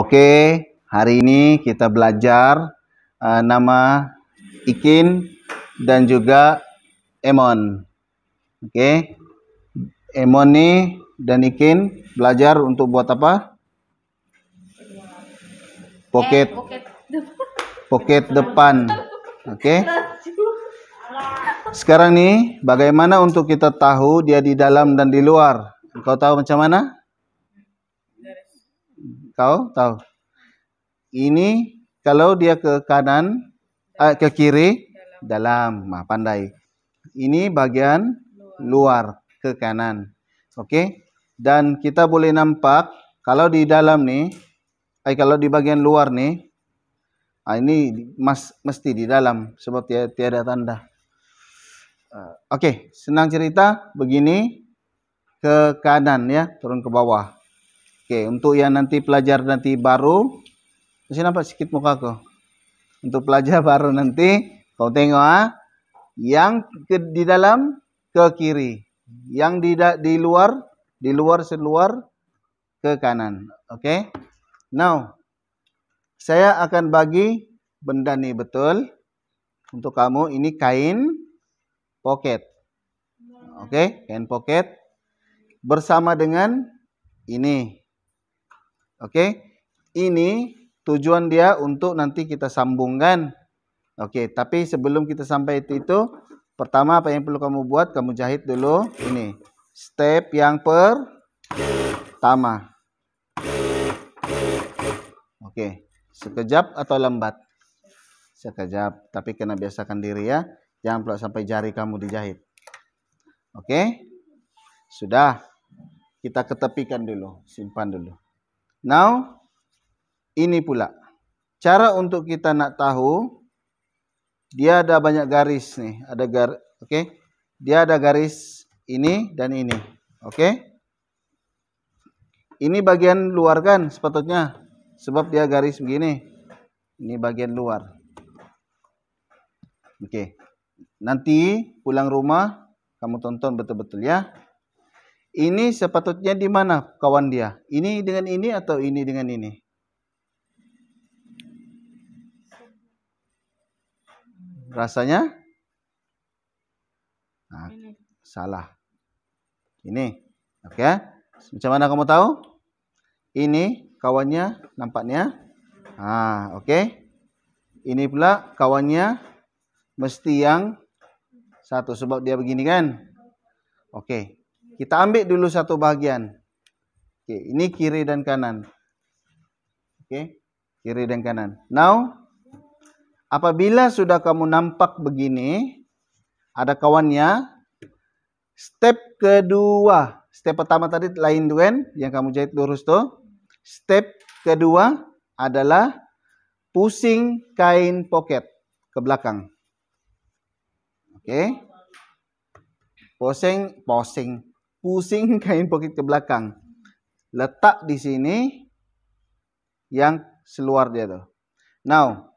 Oke, hari ini kita belajar uh, nama ikin dan juga emon. Oke. Emon nih dan ikin belajar untuk buat apa? Eh, pocket. Pocket depan. Oke. Sekarang nih, bagaimana untuk kita tahu dia di dalam dan di luar? Kau tahu macam mana? kau tahu. Ini kalau dia ke kanan, eh, ke kiri, dalam. dalam. pandai. Ini bagian luar, ke kanan. Oke. Dan kita boleh nampak kalau di dalam nih, eh, kalau di bagian luar nih, ah, ini mas, mesti di dalam sebab tiada, tiada tanda. Eh, oke, senang cerita begini ke kanan ya, turun ke bawah. Oke, untuk yang nanti pelajar nanti baru, masih nampak sedikit muka aku. Untuk pelajar baru nanti, kau tengok ah, yang ke, di dalam ke kiri, yang di di luar, di luar seluar ke kanan. Oke. Okay? Now, saya akan bagi benda ni betul untuk kamu ini kain pocket. Oke, okay? kain pocket bersama dengan ini Oke. Okay? Ini tujuan dia untuk nanti kita sambungkan. Oke, okay, tapi sebelum kita sampai itu itu pertama apa yang perlu kamu buat? Kamu jahit dulu ini. Step yang pertama. Oke, okay. sekejap atau lambat? Sekejap, tapi kena biasakan diri ya. Jangan pula sampai jari kamu dijahit. Oke. Okay? Sudah. Kita ketepikan dulu, simpan dulu. Now, ini pula. Cara untuk kita nak tahu, dia ada banyak garis nih. Ada gar, oke. Okay? Dia ada garis ini dan ini. Oke. Okay? Ini bagian luar kan sepatutnya. Sebab dia garis begini. Ini bagian luar. Oke. Okay. Nanti pulang rumah kamu tonton betul-betul ya. Ini sepatutnya di mana kawan dia? Ini dengan ini atau ini dengan ini? Rasanya? Nah, salah. Ini. Oke. Okay. Ya. Macam mana kamu tahu? Ini kawannya nampaknya. Ah, oke. Okay. Ini pula kawannya mesti yang satu sebab dia begini kan? Oke. Okay. Kita ambil dulu satu bagian. Oke, ini kiri dan kanan. Oke, kiri dan kanan. Now, apabila sudah kamu nampak begini, ada kawannya. Step kedua, step pertama tadi lain duen yang kamu jahit lurus tuh. Step kedua adalah pusing kain pocket ke belakang. Oke. Okay. Pusing, posing. pusing kain pocket ke belakang. Letak di sini yang seluar dia tu. Now,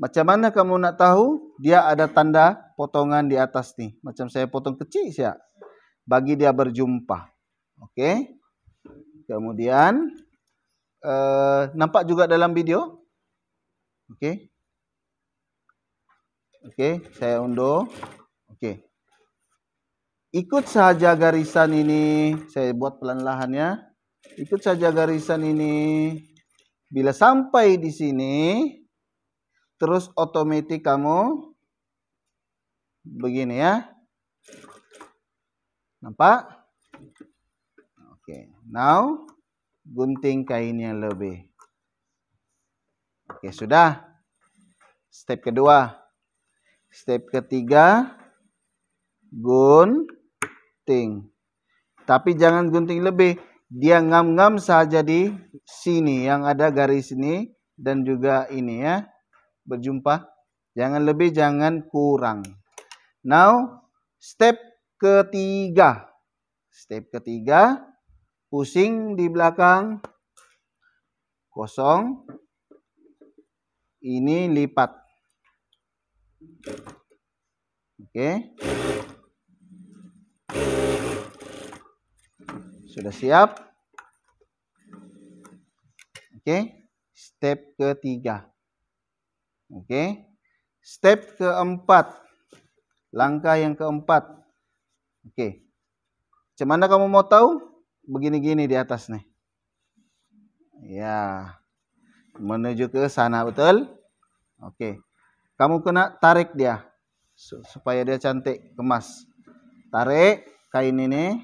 macam mana kamu nak tahu dia ada tanda potongan di atas ni? Macam saya potong kecil siap. Bagi dia berjumpa. Okey. Kemudian, uh, nampak juga dalam video. Okey. Okey, saya undur. ikut saja garisan ini saya buat pelan-lahan ya ikut saja garisan ini bila sampai di sini terus otomatis kamu begini ya nampak oke okay. now gunting kain yang lebih oke okay, sudah step kedua step ketiga gun gunting. Tapi jangan gunting lebih. Dia ngam-ngam saja di sini yang ada garis ini dan juga ini ya. Berjumpa. Jangan lebih, jangan kurang. Now, step ketiga. Step ketiga, pusing di belakang, kosong, ini lipat. Oke. Okay. Sudah siap? Oke. Step ketiga. Oke. Step keempat. Langkah yang keempat. Oke. Okay. Cuman kamu mau tahu? Begini-gini di atas nih. Ya. Menuju ke sana, betul? Oke. Kamu kena tarik dia supaya dia cantik, kemas. Tarik kain ini.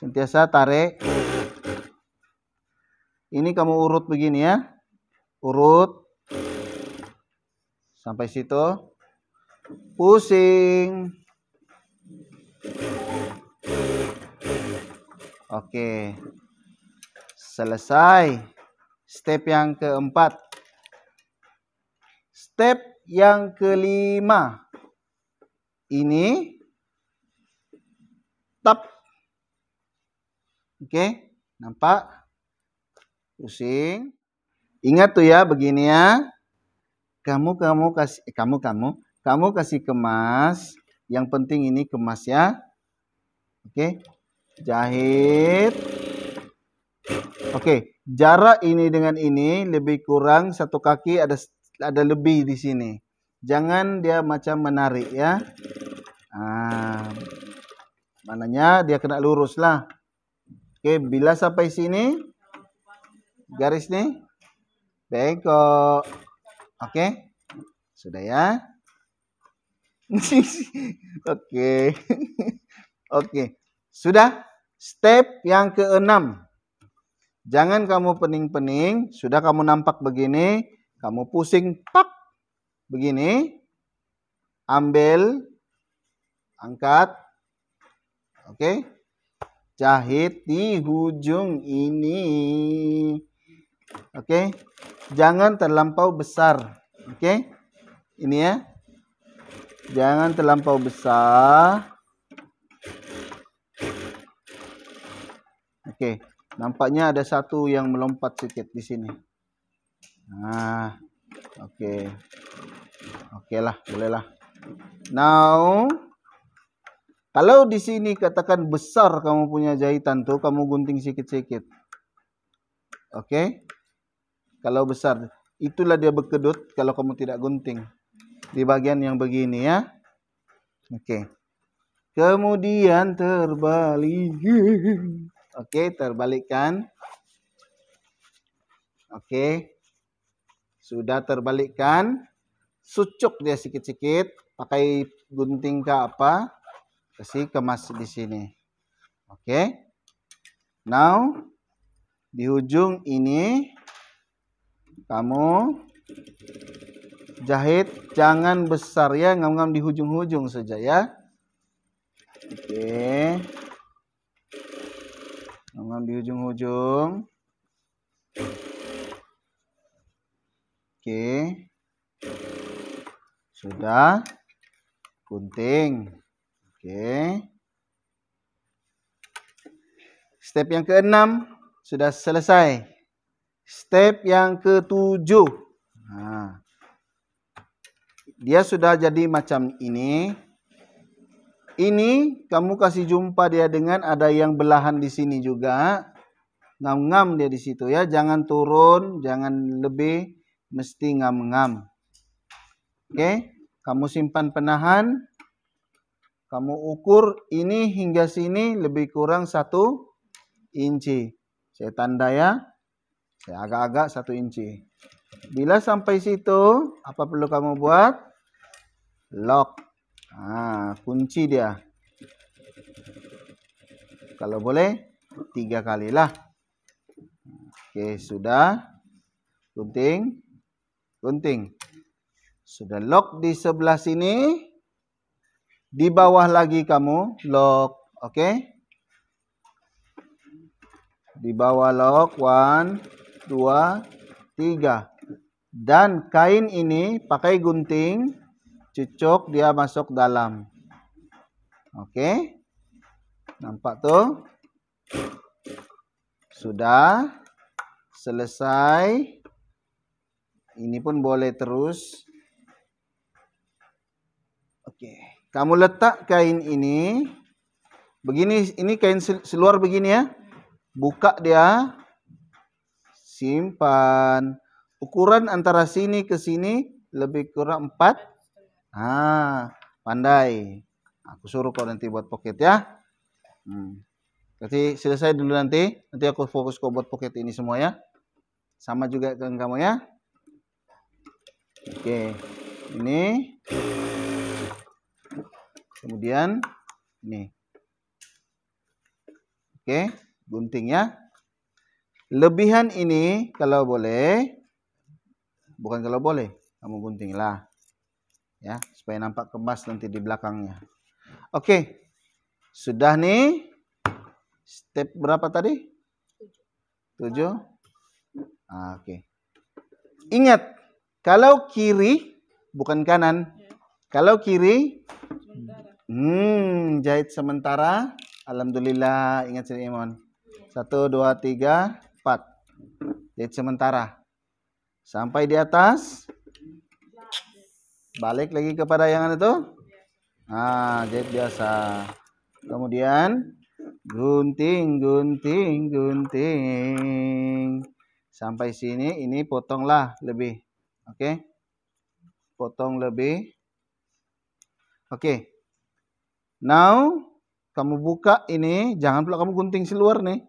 Sentiasa tarik. Ini kamu urut begini ya. Urut. Sampai situ. Pusing. Oke. Selesai. Step yang keempat. Step yang kelima. Ini tap Oke, nampak? Pusing. Ingat tuh ya begini ya. Kamu kamu kasih eh, kamu kamu kamu kasih kemas. Yang penting ini kemas ya. Oke. Jahit. Oke, jarak ini dengan ini lebih kurang satu kaki ada ada lebih di sini. Jangan dia macam menarik ya. Ah, mananya dia kena lurus lah. Oke, bila sampai sini garis nih bengkok. Oke. Sudah ya? Oke. Oke. Sudah step yang keenam. Jangan kamu pening-pening, sudah kamu nampak begini, kamu pusing pak begini. Ambil angkat. Oke. Okay jahit di hujung ini. Oke, okay? jangan terlampau besar. Oke, okay? ini ya, jangan terlampau besar. Oke, okay. nampaknya ada satu yang melompat sedikit di sini. Nah, oke, okay. oke okay lah, lah. Now kalau di sini katakan besar kamu punya jahitan tuh, kamu gunting sikit-sikit. Oke? Okay? Kalau besar, itulah dia berkedut kalau kamu tidak gunting. Di bagian yang begini ya. Oke. Okay. Kemudian terbalik. Oke, okay, terbalikkan. Oke. Okay. Sudah terbalikkan. Sucuk dia sikit-sikit. Pakai gunting ke apa? kasih kemas di sini. Oke. Okay. Now di ujung ini kamu jahit jangan besar ya ngam-ngam di ujung-ujung saja ya. Oke. Okay. Ngam-ngam di ujung-ujung. Oke. Okay. Sudah gunting. Okey. Step yang keenam sudah selesai. Step yang ketujuh. Nah, dia sudah jadi macam ini. Ini kamu kasih jumpa dia dengan ada yang belahan di sini juga. Ngam-ngam dia di situ ya. Jangan turun, jangan lebih. Mesti ngam-ngam. Oke. Okay? Kamu simpan penahan. Kamu ukur ini hingga sini lebih kurang satu inci. Saya tanda ya. Saya agak-agak satu inci. Bila sampai situ, apa perlu kamu buat? Lock. Nah, kunci dia. Kalau boleh, tiga kali lah. Oke, sudah. Gunting. Gunting. Sudah lock di sebelah sini. Di bawah lagi kamu log, oke? Di bawah log 1 2 3. Dan kain ini pakai gunting, cucuk dia masuk dalam. Oke? Nampak tuh? Sudah selesai. Ini pun boleh terus. Oke. Okay. Kamu letak kain ini begini ini kain seluar begini ya. Buka dia. Simpan. Ukuran antara sini ke sini lebih kurang 4. Ah, pandai. Aku suruh kau nanti buat pocket ya. Hmm. Nanti selesai dulu nanti. Nanti aku fokus kau buat pocket ini semua ya. Sama juga dengan kamu ya. Oke. Ini kemudian ini oke guntingnya lebihan ini kalau boleh bukan kalau boleh kamu guntinglah ya supaya nampak kemas nanti di belakangnya oke sudah nih step berapa tadi tujuh ah, oke ingat kalau kiri bukan kanan ya. kalau kiri Hmm, jahit sementara. Alhamdulillah, ingat sini Imon. Satu, dua, tiga, empat. Jahit sementara. Sampai di atas. Balik lagi kepada yang itu. Ah, jahit biasa. Kemudian, gunting, gunting, gunting. Sampai sini, ini potonglah lebih. Oke. Okay? Potong lebih. Oke. Okay. Now, kamu buka ini, jangan pula kamu gunting seluar nih.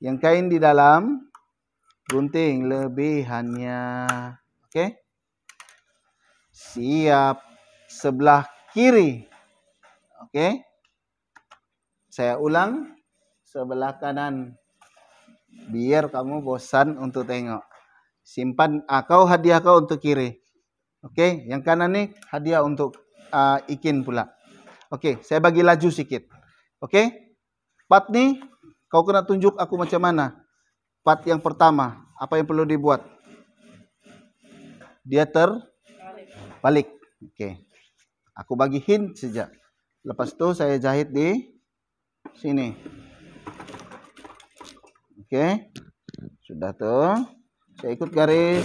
Yang kain di dalam, gunting lebihannya. Oke. Okay? Siap. Sebelah kiri. Oke. Okay? Saya ulang. Sebelah kanan. Biar kamu bosan untuk tengok. Simpan ah, kau hadiah kau untuk kiri. Oke, okay? yang kanan nih hadiah untuk uh, ikin pula. Oke, saya bagi laju sedikit. Oke. Part nih kau kena tunjuk aku macam mana. Part yang pertama, apa yang perlu dibuat? Dia balik. Oke. Aku bagi hint sejak Lepas itu saya jahit di sini. Oke. Sudah tuh. Saya ikut garis.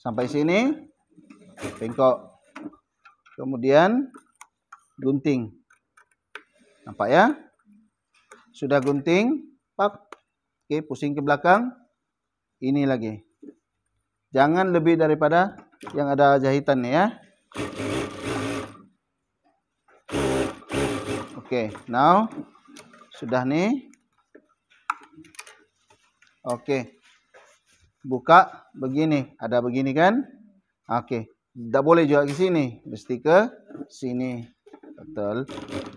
Sampai sini. Bengkok kemudian gunting. Nampak ya? Sudah gunting, pak. Oke, pusing ke belakang. Ini lagi. Jangan lebih daripada yang ada jahitannya ya. Oke, now sudah nih. Oke. Buka begini, ada begini kan? Oke. Okay. Dah boleh juga ke sini. Mesti ke sini. Betul.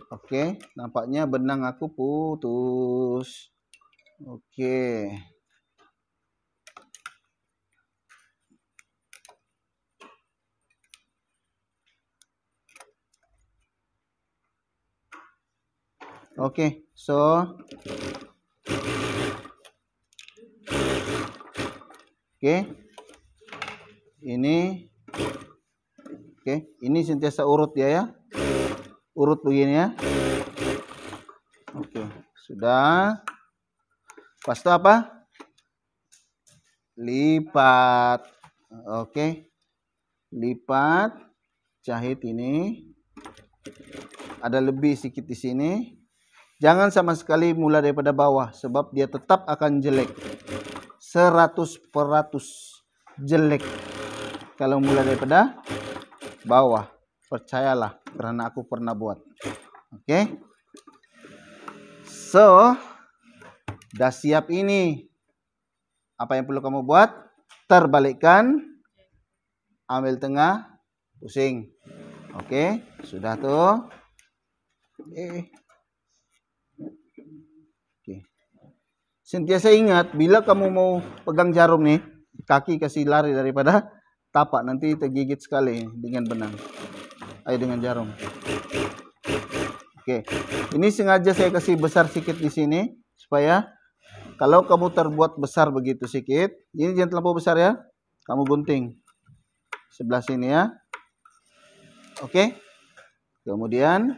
Okey. Nampaknya benang aku putus. Okey. Okey. So. Okey. Ini. Ini. Oke, ini sentiasa urut ya ya. Urut begini ya. Oke, sudah. itu apa? Lipat. Oke. Lipat jahit ini. Ada lebih sedikit di sini. Jangan sama sekali mulai daripada bawah sebab dia tetap akan jelek. 100 peratus jelek kalau mulai daripada bawah. Percayalah karena aku pernah buat. Oke. Okay? So, dah siap ini. Apa yang perlu kamu buat? Terbalikkan, ambil tengah, pusing. Oke, okay, sudah tuh. Eh. oke Oke. Okay. Sentiasa ingat bila kamu mau pegang jarum nih, kaki kasih lari daripada tapak nanti tergigit sekali dengan benang ayo dengan jarum oke ini sengaja saya kasih besar sedikit di sini supaya kalau kamu terbuat besar begitu sedikit ini jangan terlalu besar ya kamu gunting sebelah sini ya oke kemudian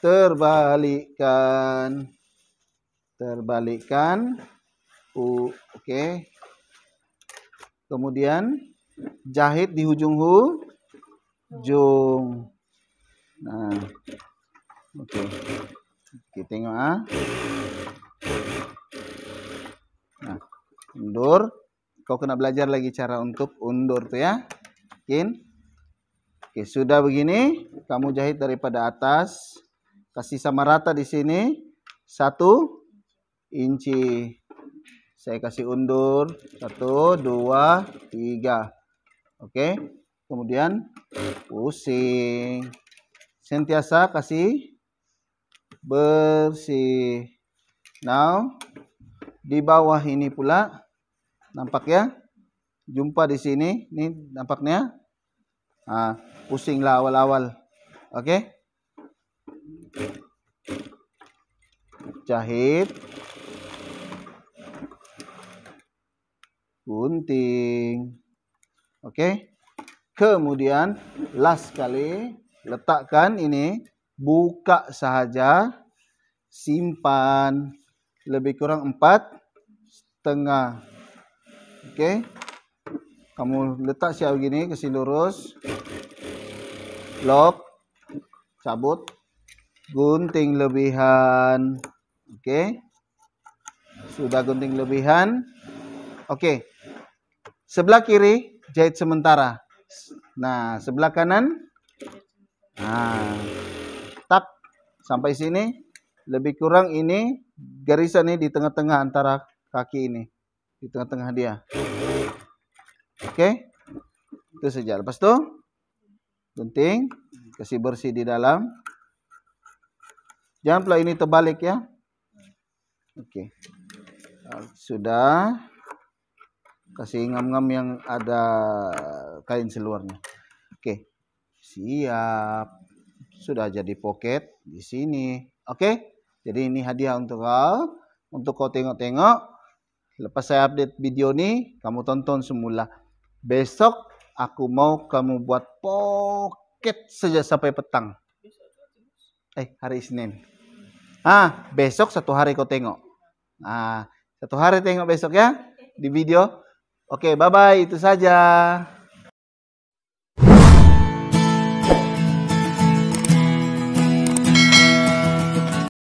terbalikkan terbalikkan U, oke kemudian jahit di ujung hu jung Nah, oke. Okay. Kita tengok ah. Nah, undur. Kau kena belajar lagi cara untuk undur tuh ya. kin, Oke, okay, sudah begini. Kamu jahit daripada atas. Kasih sama rata di sini. Satu inci. Saya kasih undur. Satu, dua, tiga. Oke. Kemudian pusing. Sentiasa kasih bersih. Now di bawah ini pula nampak ya? Jumpa di sini, ini nampaknya. Ah, pusinglah awal-awal. Oke. Jahit. Gunting. Oke. Kemudian last kali letakkan ini buka sahaja simpan lebih kurang empat setengah. Oke. Kamu letak siap gini ke sini lurus. Lock cabut gunting lebihan. Oke. Sudah gunting lebihan. Oke. Sebelah kiri jahit sementara. Nah, sebelah kanan. Nah, tap sampai sini. Lebih kurang ini garisan ini di tengah-tengah antara kaki ini. Di tengah-tengah dia. Oke. Okay? Itu saja. Lepas itu gunting, kasih bersih di dalam. Jangan pula ini terbalik ya. Oke. Okay. Sudah kasih ngam-ngam yang ada kain seluarnya oke siap sudah jadi pocket di sini oke jadi ini hadiah untuk kau untuk kau tengok-tengok lepas saya update video ini kamu tonton semula besok aku mau kamu buat pocket sejak sampai petang eh hari Senin ah besok satu hari kau tengok ah satu hari tengok besok ya di video Oke, bye-bye. Itu saja.